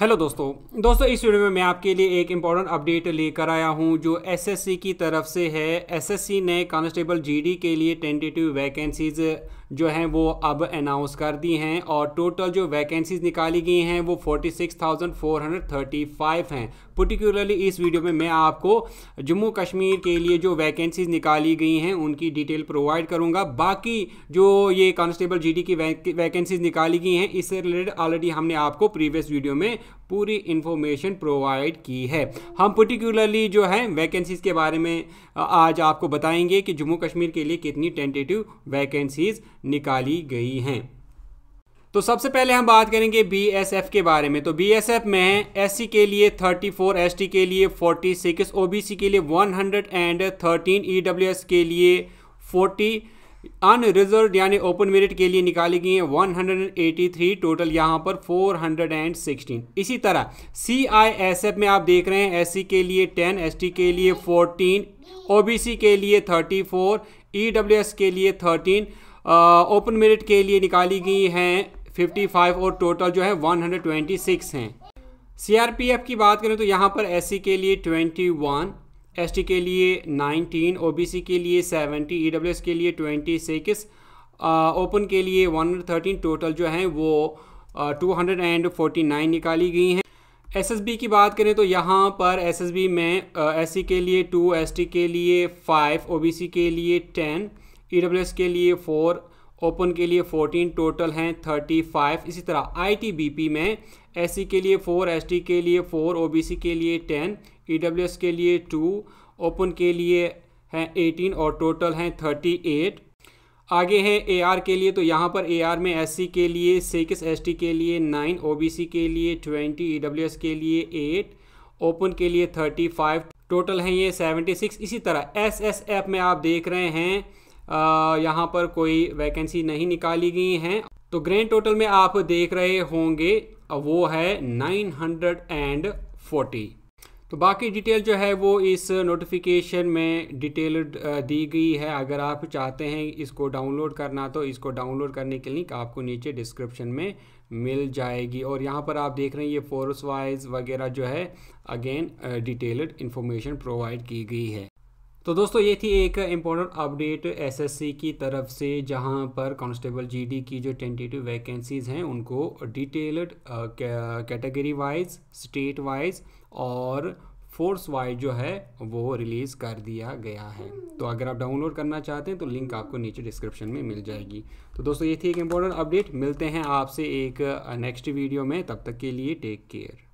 hello दोस्तों दोस्तों इस वीडियो में मैं आपके लिए एक इम्पॉर्टेंट अपडेट लेकर आया हूं जो एसएससी की तरफ से है एसएससी ने कांस्टेबल जीडी के लिए टेंटेटिव वैकेंसीज जो हैं वो अब अनाउंस कर दी हैं और टोटल जो वैकेंसीज निकाली गई हैं वो 46,435 हैं पर्टिकुलरली इस वीडियो में मैं आपको जम्मू कश्मीर के लिए जो वैकेंसीज निकाली गई हैं उनकी डिटेल प्रोवाइड करूंगा बाकी जो ये कांस्टेबल जीडी की वैकेंसीज निकाली गई हैं इससे रिलेटेड ऑलरेडी हमने आपको प्रीवियस वीडियो में पूरी इन्फॉर्मेशन प्रोवाइड की है हम पर्टिकुलरली जो है वैकेंसीज़ के बारे में आज आपको बताएंगे कि जम्मू कश्मीर के लिए कितनी टेंटेटिव वैकेंसीज़ निकाली गई हैं तो सबसे पहले हम बात करेंगे बी एस एफ के बारे में तो बी एस एफ में एस सी के लिए थर्टी फोर एस टी के लिए forty six O B C के लिए one hundred and thirteen E W S के लिए फोर्टी अनरिजर्व यानी ओपन मेरिट के लिए निकाली गई हैं 183 टोटल यहाँ पर 416 इसी तरह सी आई एस एफ में आप देख रहे हैं एससी के लिए 10 एसटी के लिए 14 ओबीसी के लिए 34 ईडब्ल्यूएस e के लिए 13 ओपन मेरिट के लिए निकाली गई हैं 55 और टोटल जो है 126 हैं सीआरपीएफ की बात करें तो यहाँ पर एससी e के लिए 21 एसटी के लिए 19 ओबीसी के लिए 70 ईडब्ल्यूएस e के लिए 26 ओपन के लिए 113 टोटल जो हैं वो टू हंड्रेड एंड नाइन निकाली गई हैं एसएसबी की बात करें तो यहाँ पर एसएसबी में एससी e के लिए टू एसटी के लिए फ़ाइव ओबीसी के लिए टेन ई के लिए फोर ओपन के लिए फोर्टीन टोटल हैं थर्टी फाइव इसी तरह आई में एस के लिए फोर एस के लिए फोर ओ के लिए टेन ई के लिए टू ओपन के लिए हैं एटीन और टोटल हैं थर्टी एट आगे है ए के लिए तो यहाँ पर ए में एस के लिए सिक्स एस के लिए नाइन ओ के लिए ट्वेंटी ई के लिए एट ओपन के लिए थर्टी फाइव टोटल हैं ये सेवेंटी सिक्स इसी तरह एस में आप देख रहे हैं यहाँ पर कोई वैकेंसी नहीं निकाली गई हैं तो ग्रैंड टोटल में आप देख रहे होंगे वो है 940 तो बाकी डिटेल जो है वो इस नोटिफिकेशन में डिटेल दी गई है अगर आप चाहते हैं इसको डाउनलोड करना तो इसको डाउनलोड करने के लिंक आपको नीचे डिस्क्रिप्शन में मिल जाएगी और यहाँ पर आप देख रहे हैं ये फोर्स वाइज वगैरह जो है अगेन डिटेल्ड इन्फॉर्मेशन प्रोवाइड की गई है तो दोस्तों ये थी एक इम्पोर्टेंट अपडेट एसएससी की तरफ से जहां पर कांस्टेबल जीडी की जो टेंटेटिव वैकेंसीज हैं उनको detailed category wise state wise और फोर्स वाइज जो है वो रिलीज़ कर दिया गया है तो अगर आप डाउनलोड करना चाहते हैं तो लिंक आपको नीचे डिस्क्रिप्शन में मिल जाएगी तो दोस्तों ये थी एक इम्पोर्टेंट अपडेट मिलते हैं आपसे एक नेक्स्ट वीडियो में तब तक के लिए टेक केयर